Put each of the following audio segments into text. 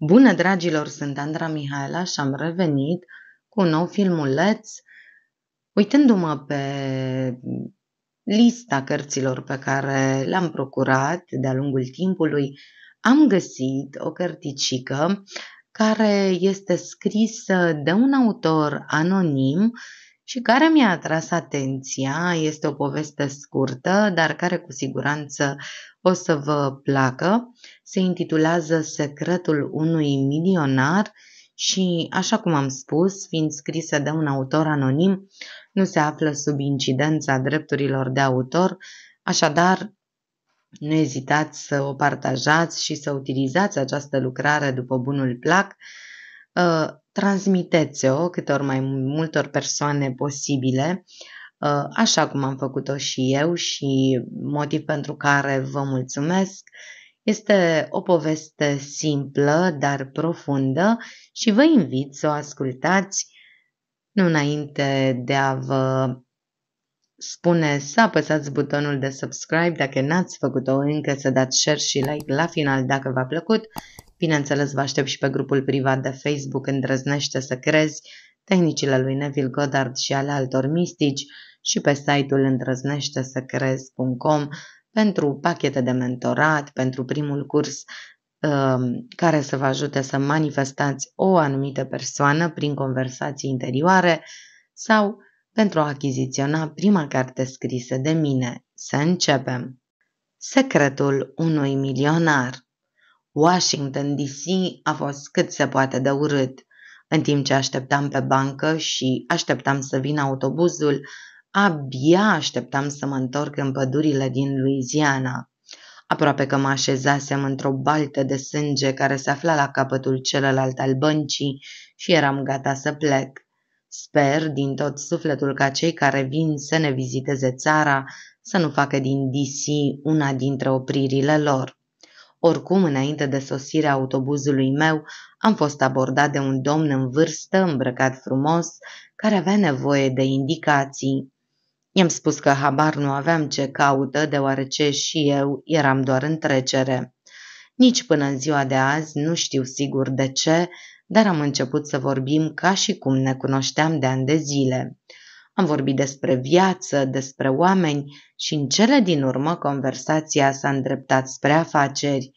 Bună, dragilor, sunt Andra Mihaela și am revenit cu un nou filmuleț. Uitându-mă pe lista cărților pe care le-am procurat de-a lungul timpului, am găsit o cărticică care este scrisă de un autor anonim și care mi-a atras atenția. Este o poveste scurtă, dar care cu siguranță o să vă placă. Se intitulează Secretul unui milionar și, așa cum am spus, fiind scrisă de un autor anonim, nu se află sub incidența drepturilor de autor, așadar nu ezitați să o partajați și să utilizați această lucrare după bunul plac. Ă, transmiteți-o câtor mai multor persoane posibile, uh, așa cum am făcut-o și eu și motiv pentru care vă mulțumesc. Este o poveste simplă, dar profundă și vă invit să o ascultați nu înainte de a vă spune să apăsați butonul de subscribe dacă n-ați făcut-o încă, să dați share și like la final dacă v-a plăcut Bineînțeles, vă aștept și pe grupul privat de Facebook Îndrăznește să crezi, tehnicile lui Neville Goddard și ale altor mistici și pe site-ul îndrăznește să crezi.com pentru pachete de mentorat, pentru primul curs um, care să vă ajute să manifestați o anumită persoană prin conversații interioare sau pentru a achiziționa prima carte scrisă de mine. Să începem! Secretul unui milionar Washington DC a fost cât se poate de urât. În timp ce așteptam pe bancă și așteptam să vină autobuzul, abia așteptam să mă întorc în pădurile din Louisiana. Aproape că mă așezasem într-o baltă de sânge care se afla la capătul celălalt al băncii și eram gata să plec. Sper din tot sufletul ca cei care vin să ne viziteze țara să nu facă din DC una dintre opririle lor. Oricum, înainte de sosirea autobuzului meu, am fost abordat de un domn în vârstă, îmbrăcat frumos, care avea nevoie de indicații. I-am spus că habar nu aveam ce caută, deoarece și eu eram doar în trecere. Nici până în ziua de azi nu știu sigur de ce, dar am început să vorbim ca și cum ne cunoșteam de ani de zile. Am vorbit despre viață, despre oameni și în cele din urmă conversația s-a îndreptat spre afaceri.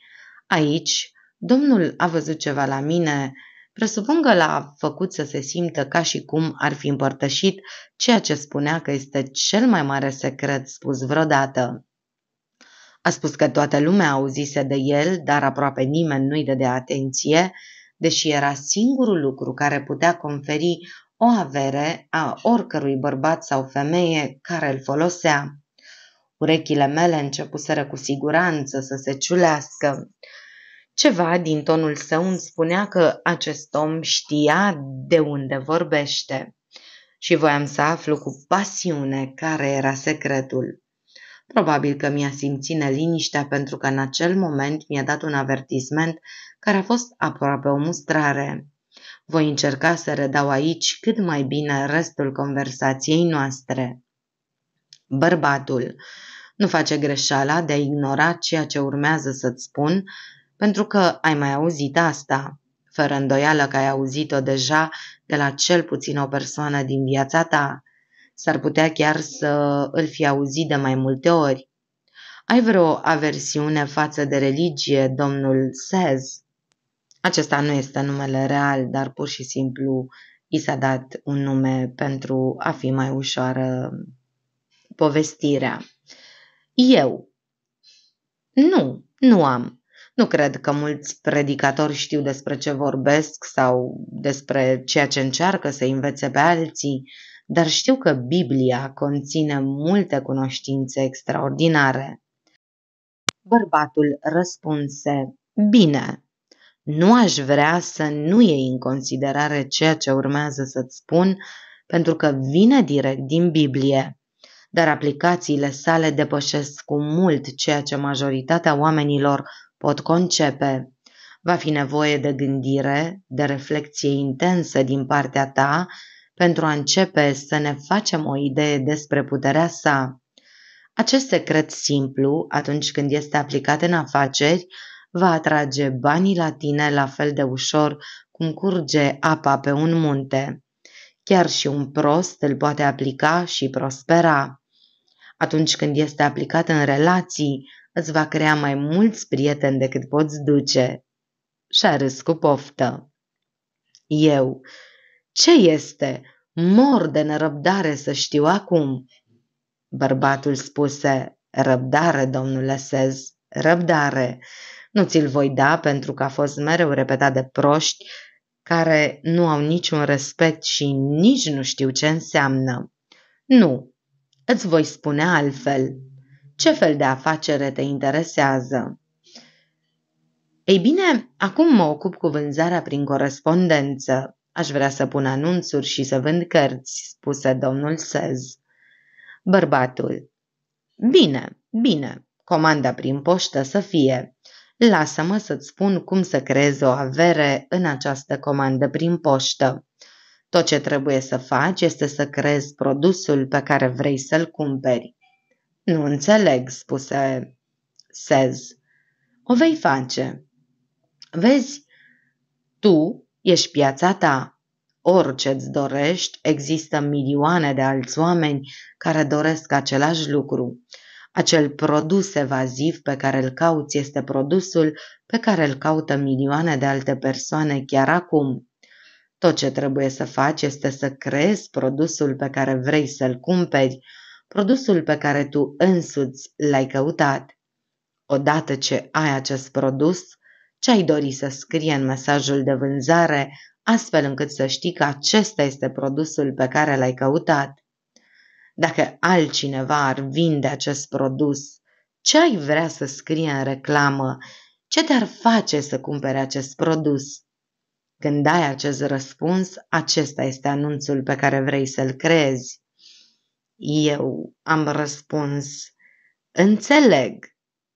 Aici, domnul a văzut ceva la mine, presupun că l-a făcut să se simtă ca și cum ar fi împărtășit ceea ce spunea că este cel mai mare secret spus vreodată. A spus că toată lumea auzise de el, dar aproape nimeni nu-i dădea atenție, deși era singurul lucru care putea conferi o avere a oricărui bărbat sau femeie care îl folosea. Urechile mele începuseră cu siguranță să se ciulească. Ceva din tonul său îmi spunea că acest om știa de unde vorbește și voiam să aflu cu pasiune care era secretul. Probabil că mi-a simțit neliniștea pentru că în acel moment mi-a dat un avertisment care a fost aproape o mustrare. Voi încerca să redau aici cât mai bine restul conversației noastre. Bărbatul nu face greșeala de a ignora ceea ce urmează să-ți spun, pentru că ai mai auzit asta, fără îndoială că ai auzit-o deja de la cel puțin o persoană din viața ta. S-ar putea chiar să îl fi auzit de mai multe ori. Ai vreo aversiune față de religie, domnul Sez? Acesta nu este numele real, dar pur și simplu i s-a dat un nume pentru a fi mai ușoară povestirea. Eu. Nu, nu am. Nu cred că mulți predicatori știu despre ce vorbesc sau despre ceea ce încearcă să învețe pe alții, dar știu că Biblia conține multe cunoștințe extraordinare. Bărbatul răspunse, bine, nu aș vrea să nu iei în considerare ceea ce urmează să-ți spun, pentru că vine direct din Biblie, dar aplicațiile sale depășesc cu mult ceea ce majoritatea oamenilor pot concepe. Va fi nevoie de gândire, de reflexie intensă din partea ta pentru a începe să ne facem o idee despre puterea sa. Acest secret simplu, atunci când este aplicat în afaceri, va atrage banii la tine la fel de ușor cum curge apa pe un munte. Chiar și un prost îl poate aplica și prospera. Atunci când este aplicat în relații, îți va crea mai mulți prieteni decât poți duce. Și a râs cu poftă. Eu. Ce este? Mor de nerăbdare să știu acum. Bărbatul spuse, răbdare, domnule Sez, răbdare. Nu ți-l voi da pentru că a fost mereu repetat de proști care nu au niciun respect și nici nu știu ce înseamnă. Nu, îți voi spune altfel. Ce fel de afacere te interesează? Ei bine, acum mă ocup cu vânzarea prin corespondență. Aș vrea să pun anunțuri și să vând cărți, spuse domnul Sez. Bărbatul. Bine, bine, comanda prin poștă să fie. Lasă-mă să-ți spun cum să creezi o avere în această comandă prin poștă. Tot ce trebuie să faci este să creezi produsul pe care vrei să-l cumperi. Nu înțeleg, spuse Sez. O vei face. Vezi, tu ești piața ta. Orice îți dorești, există milioane de alți oameni care doresc același lucru. Acel produs evaziv pe care îl cauți este produsul pe care îl caută milioane de alte persoane chiar acum. Tot ce trebuie să faci este să creezi produsul pe care vrei să-l cumperi, produsul pe care tu însuți l-ai căutat. Odată ce ai acest produs, ce ai dori să scrie în mesajul de vânzare, astfel încât să știi că acesta este produsul pe care l-ai căutat. Dacă altcineva ar vinde acest produs, ce ai vrea să scrie în reclamă? Ce te-ar face să cumpere acest produs? Când ai acest răspuns, acesta este anunțul pe care vrei să-l creezi. Eu am răspuns, înțeleg,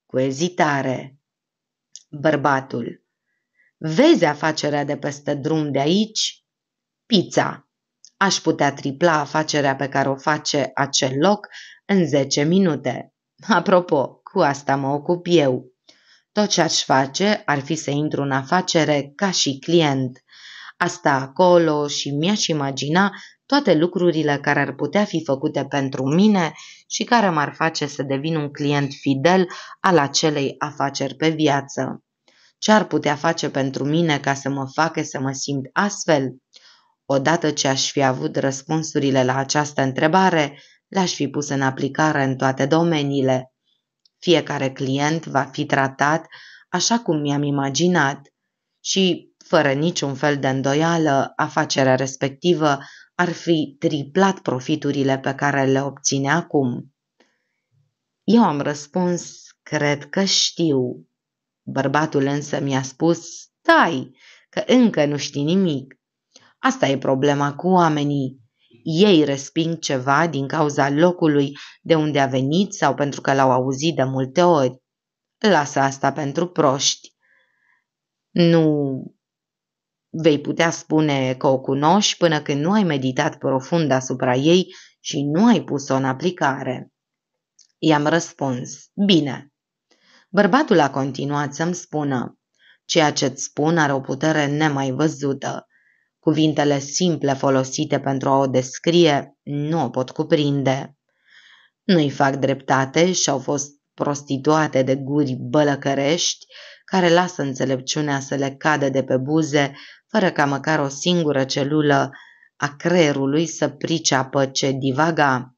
cu ezitare. Bărbatul, vezi afacerea de peste drum de aici? Pizza aș putea tripla afacerea pe care o face acel loc în 10 minute. Apropo, cu asta mă ocup eu. Tot ce aș face ar fi să intru în afacere ca și client. Asta acolo și mi-aș imagina toate lucrurile care ar putea fi făcute pentru mine și care m-ar face să devin un client fidel al acelei afaceri pe viață. Ce ar putea face pentru mine ca să mă facă să mă simt astfel? Odată ce aș fi avut răspunsurile la această întrebare, le-aș fi pus în aplicare în toate domeniile. Fiecare client va fi tratat așa cum mi-am imaginat și, fără niciun fel de îndoială, afacerea respectivă ar fi triplat profiturile pe care le obține acum. Eu am răspuns, cred că știu. Bărbatul însă mi-a spus, stai, că încă nu știi nimic. Asta e problema cu oamenii. Ei resping ceva din cauza locului de unde a venit sau pentru că l-au auzit de multe ori. Lasă asta pentru proști. Nu vei putea spune că o cunoști până când nu ai meditat profund asupra ei și nu ai pus-o în aplicare. I-am răspuns, bine. Bărbatul a continuat să-mi spună, ceea ce-ți spun are o putere nemai văzută. Cuvintele simple folosite pentru a o descrie nu o pot cuprinde. Nu-i fac dreptate și au fost prostituate de guri bălăcărești care lasă înțelepciunea să le cadă de pe buze fără ca măcar o singură celulă a creierului să priceapă ce divaga.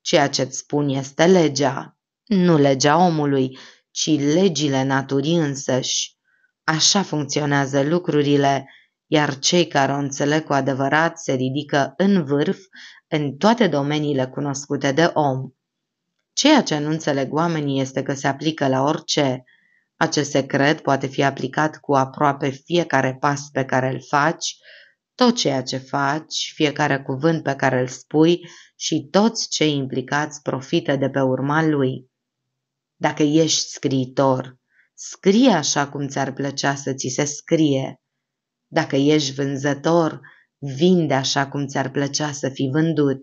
Ceea ce-ți spun este legea, nu legea omului, ci legile naturii însăși. Așa funcționează lucrurile iar cei care o înțeleg cu adevărat se ridică în vârf în toate domeniile cunoscute de om. Ceea ce nu înțeleg oamenii este că se aplică la orice. Acest secret poate fi aplicat cu aproape fiecare pas pe care îl faci, tot ceea ce faci, fiecare cuvânt pe care îl spui și toți cei implicați profită de pe urma lui. Dacă ești scriitor, scrie așa cum ți-ar plăcea să ți se scrie. Dacă ești vânzător, vinde așa cum ți-ar plăcea să fii vândut.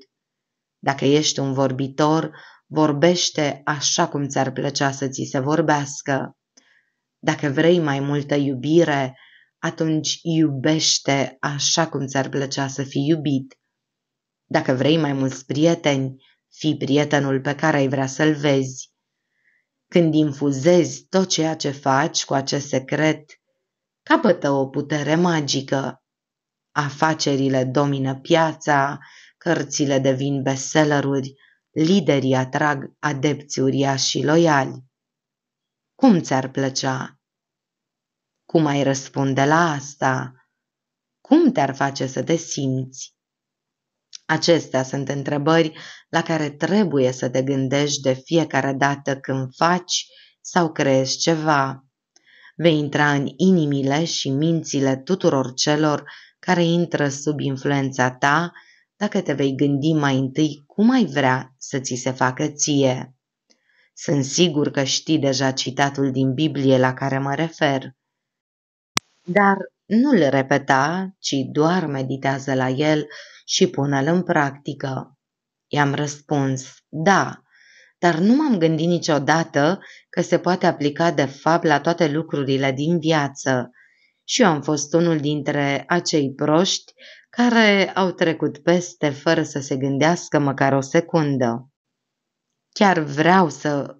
Dacă ești un vorbitor, vorbește așa cum ți-ar plăcea să ți se vorbească. Dacă vrei mai multă iubire, atunci iubește așa cum ți-ar plăcea să fii iubit. Dacă vrei mai mulți prieteni, fii prietenul pe care ai vrea să-l vezi. Când infuzezi tot ceea ce faci cu acest secret, capătă o putere magică. Afacerile domină piața, cărțile devin bestselleruri, liderii atrag adepți uriași și loiali. Cum ți-ar plăcea? Cum ai răspunde la asta? Cum te-ar face să te simți? Acestea sunt întrebări la care trebuie să te gândești de fiecare dată când faci sau creezi ceva vei intra în inimile și mințile tuturor celor care intră sub influența ta dacă te vei gândi mai întâi cum ai vrea să ți se facă ție. Sunt sigur că știi deja citatul din Biblie la care mă refer. Dar nu-l repeta, ci doar meditează la el și pune-l în practică. I-am răspuns, da, dar nu m-am gândit niciodată că se poate aplica de fapt la toate lucrurile din viață. Și eu am fost unul dintre acei proști care au trecut peste fără să se gândească măcar o secundă. Chiar vreau să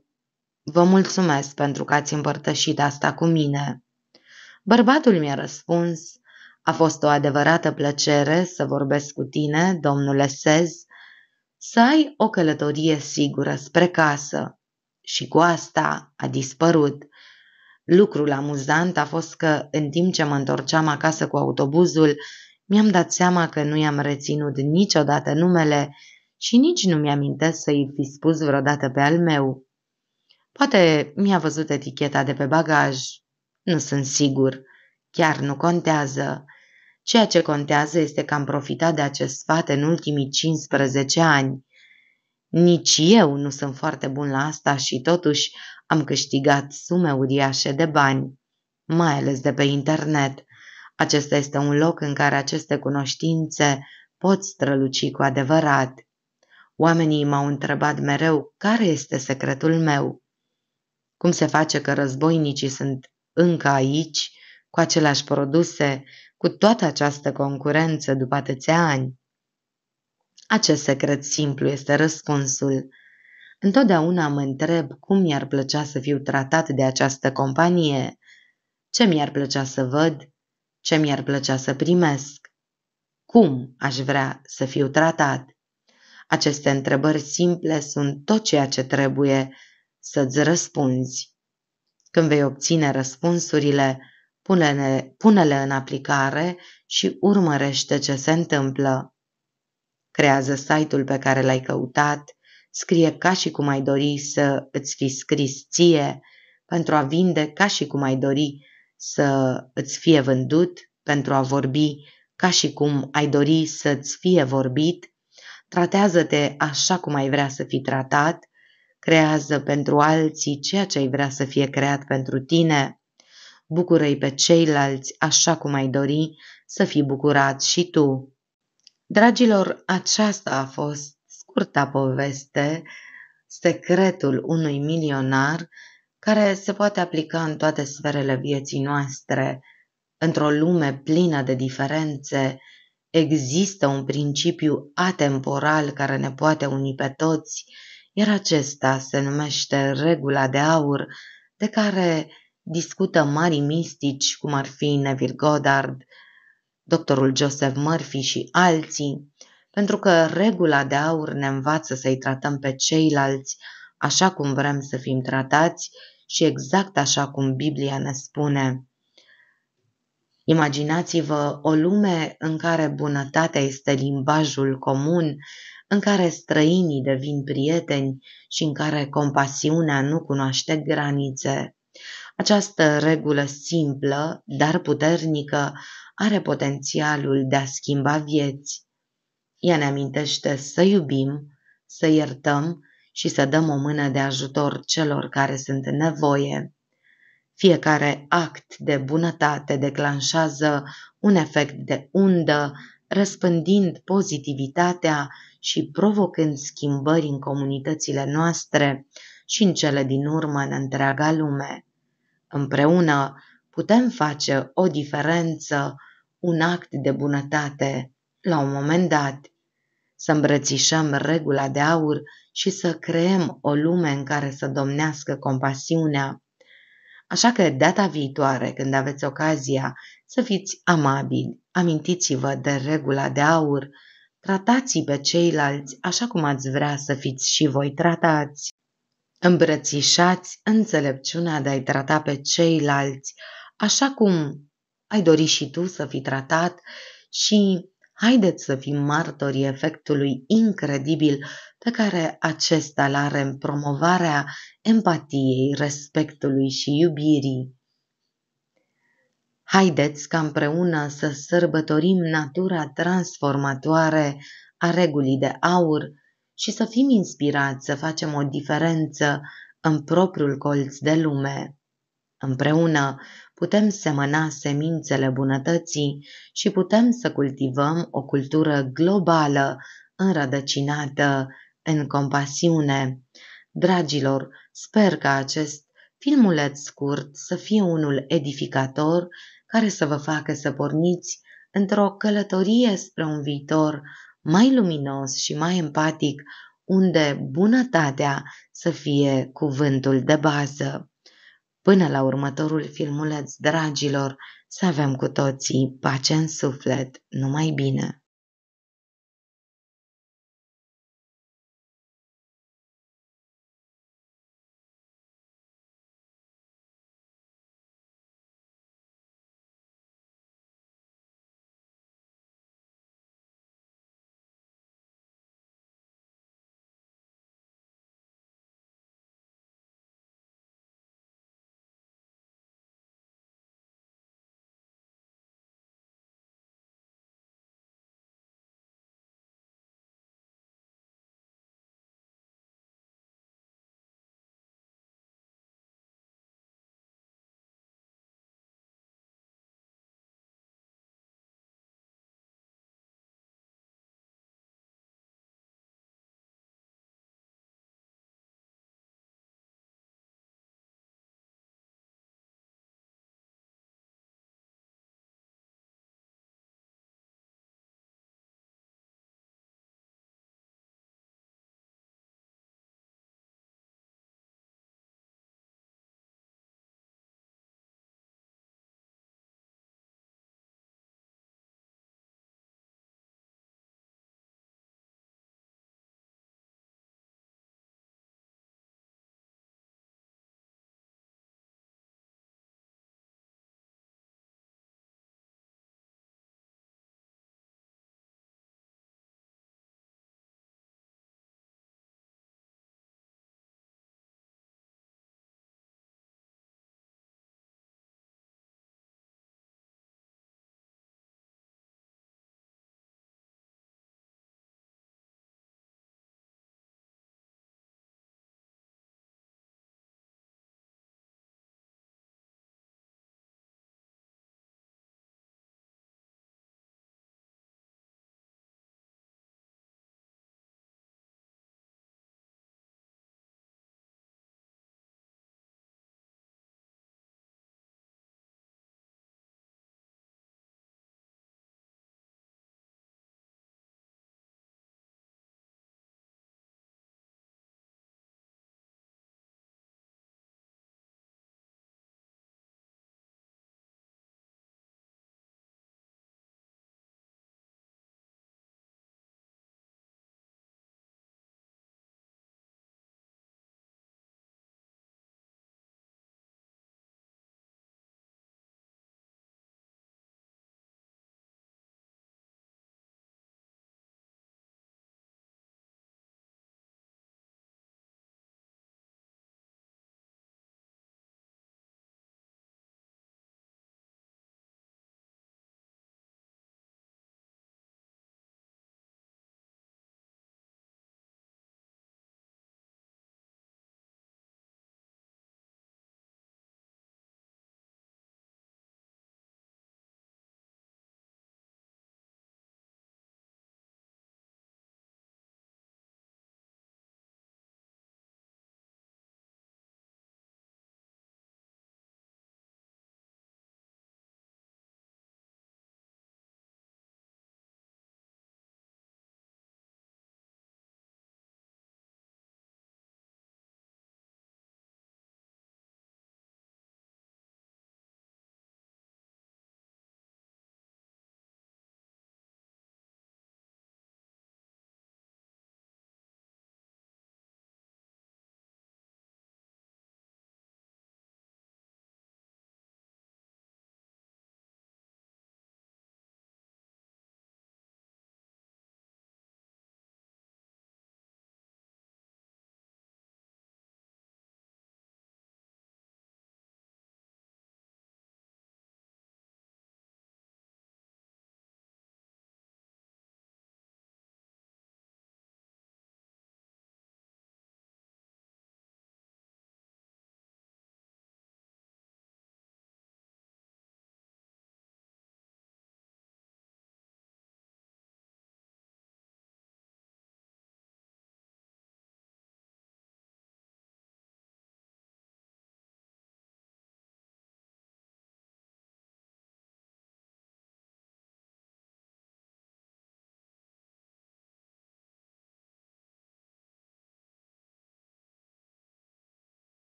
vă mulțumesc pentru că ați împărtășit asta cu mine. Bărbatul mi-a răspuns, a fost o adevărată plăcere să vorbesc cu tine, domnule Sez, să ai o călătorie sigură spre casă și cu asta a dispărut. Lucrul amuzant a fost că, în timp ce mă întorceam acasă cu autobuzul, mi-am dat seama că nu i-am reținut niciodată numele și nici nu mi-amintesc să-i fi spus vreodată pe al meu. Poate mi-a văzut eticheta de pe bagaj. Nu sunt sigur. Chiar nu contează. Ceea ce contează este că am profitat de acest sfat în ultimii 15 ani. Nici eu nu sunt foarte bun la asta și totuși am câștigat sume uriașe de bani, mai ales de pe internet. Acesta este un loc în care aceste cunoștințe pot străluci cu adevărat. Oamenii m-au întrebat mereu care este secretul meu. Cum se face că războinicii sunt încă aici, cu aceleași produse, cu toată această concurență după atâția ani? Acest secret simplu este răspunsul. Întotdeauna mă întreb cum mi-ar plăcea să fiu tratat de această companie, ce mi-ar plăcea să văd, ce mi-ar plăcea să primesc, cum aș vrea să fiu tratat. Aceste întrebări simple sunt tot ceea ce trebuie să-ți răspunzi. Când vei obține răspunsurile, pune-le, pune-le în aplicare și urmărește ce se întâmplă creează site-ul pe care l-ai căutat, scrie ca și cum ai dori să îți fi scris ție, pentru a vinde ca și cum ai dori să îți fie vândut, pentru a vorbi ca și cum ai dori să îți fie vorbit, tratează-te așa cum ai vrea să fii tratat, creează pentru alții ceea ce ai vrea să fie creat pentru tine, bucură-i pe ceilalți așa cum ai dori să fii bucurat și tu. Dragilor, aceasta a fost scurta poveste, secretul unui milionar, care se poate aplica în toate sferele vieții noastre. Într-o lume plină de diferențe, există un principiu atemporal care ne poate uni pe toți, iar acesta se numește regula de aur, de care discută mari mistici, cum ar fi Neville Goddard, doctorul Joseph Murphy și alții, pentru că regula de aur ne învață să-i tratăm pe ceilalți așa cum vrem să fim tratați și exact așa cum Biblia ne spune. Imaginați-vă o lume în care bunătatea este limbajul comun, în care străinii devin prieteni și în care compasiunea nu cunoaște granițe. Această regulă simplă, dar puternică, are potențialul de a schimba vieți. Ea ne amintește să iubim, să iertăm și să dăm o mână de ajutor celor care sunt în nevoie. Fiecare act de bunătate declanșează un efect de undă, răspândind pozitivitatea și provocând schimbări în comunitățile noastre și în cele din urmă în întreaga lume. Împreună putem face o diferență un act de bunătate la un moment dat, să îmbrățișăm regula de aur și să creăm o lume în care să domnească compasiunea. Așa că data viitoare, când aveți ocazia să fiți amabili, amintiți-vă de regula de aur, tratați pe ceilalți așa cum ați vrea să fiți și voi tratați. Îmbrățișați înțelepciunea de a-i trata pe ceilalți așa cum ai dori și tu să fii tratat și haideți să fim martorii efectului incredibil pe care acesta l are în promovarea empatiei, respectului și iubirii. Haideți ca împreună să sărbătorim natura transformatoare a regulii de aur și să fim inspirați să facem o diferență în propriul colț de lume. Împreună putem semăna semințele bunătății și putem să cultivăm o cultură globală, înrădăcinată în compasiune. Dragilor, sper că acest filmuleț scurt să fie unul edificator care să vă facă să porniți într-o călătorie spre un viitor mai luminos și mai empatic, unde bunătatea să fie cuvântul de bază. Până la următorul filmuleț, dragilor, să avem cu toții pace în suflet, numai bine!